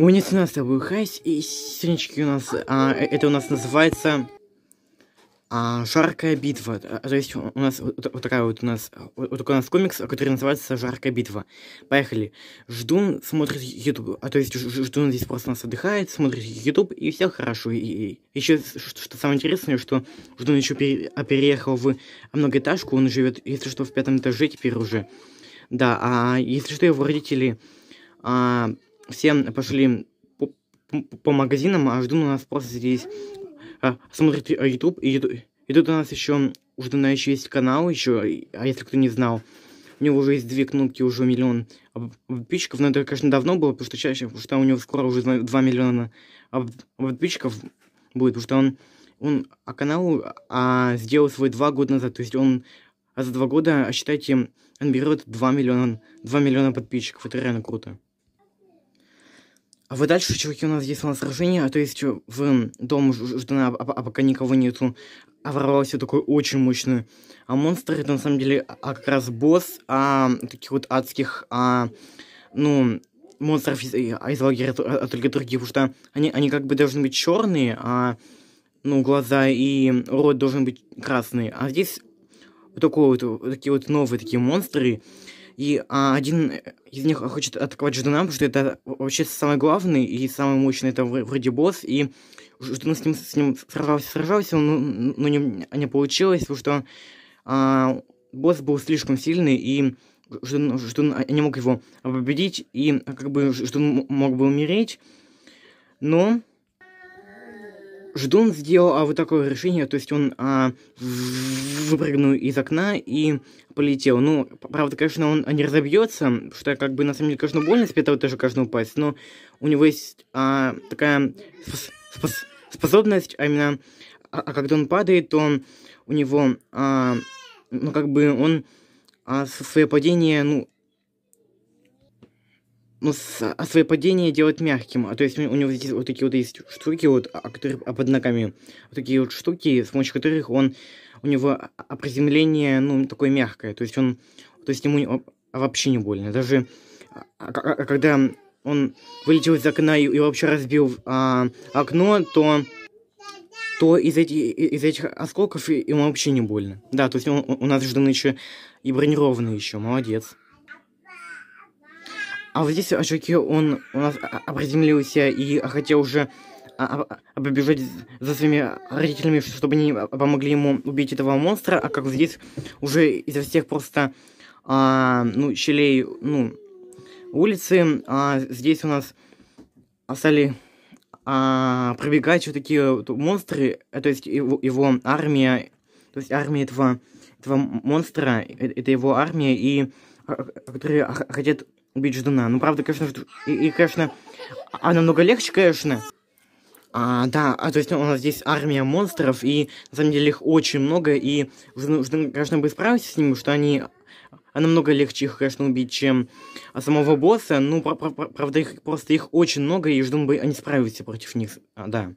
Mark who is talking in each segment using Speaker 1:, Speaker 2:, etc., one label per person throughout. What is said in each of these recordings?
Speaker 1: у не с нас тобой хайс, и сегодняшки у нас, а, это у нас называется а, «Жаркая битва». А, то есть у нас вот, вот такая вот у нас, вот такой у нас комикс, который называется «Жаркая битва». Поехали. Ждун смотрит YouTube, а то есть Ждун здесь просто нас отдыхает, смотрит YouTube, и все хорошо. И, и еще что, что самое интересное, что Ждун еще пере, а, переехал в многоэтажку, он живет, если что, в пятом этаже теперь уже. Да, а если что, его родители... А, все пошли по, по, по магазинам, а Ждун у нас просто здесь а, смотрит а YouTube. И, и тут у нас еще уже на еще есть канал, еще, а если кто не знал, у него уже есть две кнопки, уже миллион подписчиков, но это, конечно, давно было, потому что чаще, потому что у него скоро уже 2 миллиона подписчиков будет, потому что он, он а канал а, сделал свой два года назад, то есть он а за два года, а считайте, он берет 2 миллиона, 2 миллиона подписчиков, это реально круто. А вы дальше, чуваки, у нас есть у нас сражение, а то есть в дом Ждана, а, а, а пока никого нету, а ворвался такой очень мощный. А монстр это на самом деле а, а как раз босс, а таких вот адских, а, ну, монстров из, э, из лагеря, а, а только других, потому что они, они как бы должны быть черные, а, ну, глаза и рот должен быть красный. А здесь вот такой вот, такие вот новые такие монстры, и а, один из них хочет атаковать Ждана, потому что это вообще самый главный и самый мощный это вроде босс. И Ждан с ним, с ним сражался, сражался, но, но не, не получилось, потому что а, босс был слишком сильный, и Ждун, Ждун а, не мог его победить, и а, как бы Ждун мог бы умереть. Но Ждун сделал а, вот такое решение, то есть он а, выпрыгнул из окна и полетел. Ну, правда, конечно, он не разобьется, что как бы на самом деле, конечно, больно с пятого тоже конечно, упасть, но у него есть а, такая спос спос способность, а именно, а, а когда он падает, то он, у него, а, ну, как бы он а, свое падение, ну, ну, с, а свое падение делать мягким. А то есть у него здесь вот такие вот есть штуки, вот, а, а, которые а под ногами, вот такие вот штуки, с помощью которых он, у него а, а приземление, ну, такое мягкое. То есть он, то есть ему а вообще не больно. Даже а, а, когда он вылетел из окна и, и вообще разбил а, окно, то то из, эти, из этих осколков ему вообще не больно. Да, то есть он, у нас жданы еще и бронированный еще, молодец. А вот здесь Ашуки, он у нас а, определился и хотел уже а, а, побежать за своими родителями, чтобы они помогли ему убить этого монстра, а как здесь уже изо всех просто, а, ну, щелей, ну, улицы, а здесь у нас стали а, пробегать вот такие вот монстры, то есть его, его армия, то есть армия этого, этого монстра, э, это его армия, и которые хотят убить ждуна. Ну, правда, конечно, жду... и, и, конечно, а намного легче, конечно. А, да, а, то есть у нас здесь армия монстров, и, на самом деле, их очень много, и ждун, конечно, бы справиться с ними, что они а намного легче их, конечно, убить, чем а, самого босса. Ну, пр пр пр правда, их просто их очень много, и ждем бы они справились против них. А, да.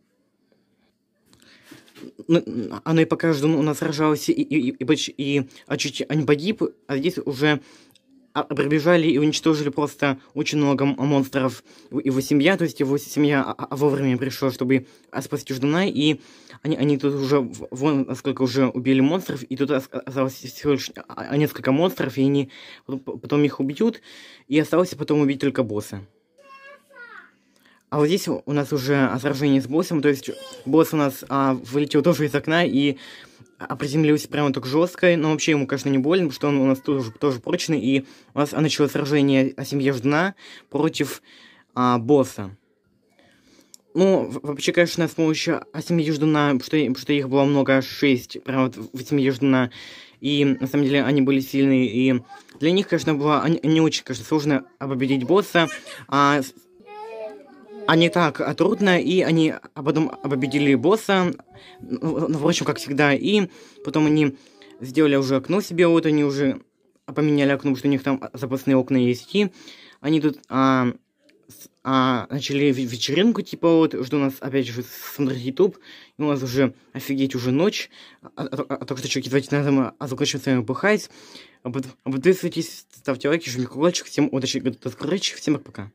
Speaker 1: Ну, и пока ждун у нас сражался, и, и, и, и, и, и, и, и, и, и, и, и, и, и, и, а, прибежали и уничтожили просто очень много монстров его семья, то есть его семья а, а, вовремя пришла, чтобы спасти ждуна, и они, они тут уже, вон сколько уже убили монстров, и тут осталось всего лишь несколько монстров, и они потом их убьют, и осталось потом убить только босса. А вот здесь у нас уже сражение с боссом, то есть босс у нас а, вылетел тоже из окна, и а приземлился прямо так жестко, но ну, вообще ему, конечно, не больно, потому что он у нас тоже, тоже прочный, и у нас началось сражение о семье Ждана против а, босса. Ну, вообще, конечно, с помощью семьи Ждана, что, что их было много, шесть, прям вот в семье Ждана, и на самом деле они были сильные, и для них, конечно, было не очень, конечно, сложно победить босса, а они так а, трудно, и они а потом победили босса, ну, впрочем, как всегда, и потом они сделали уже окно себе, вот они уже поменяли окно, потому что у них там запасные окна есть, и они тут а, а, начали вечеринку, типа вот, что у нас опять же смотреть YouTube, и у нас уже, офигеть, уже ночь, а, а, а только что, чуваки, давайте на этом а, закончим с вами бухать, подписывайтесь, ставьте лайки, жмите колокольчик, всем удачи, до встречи, всем пока.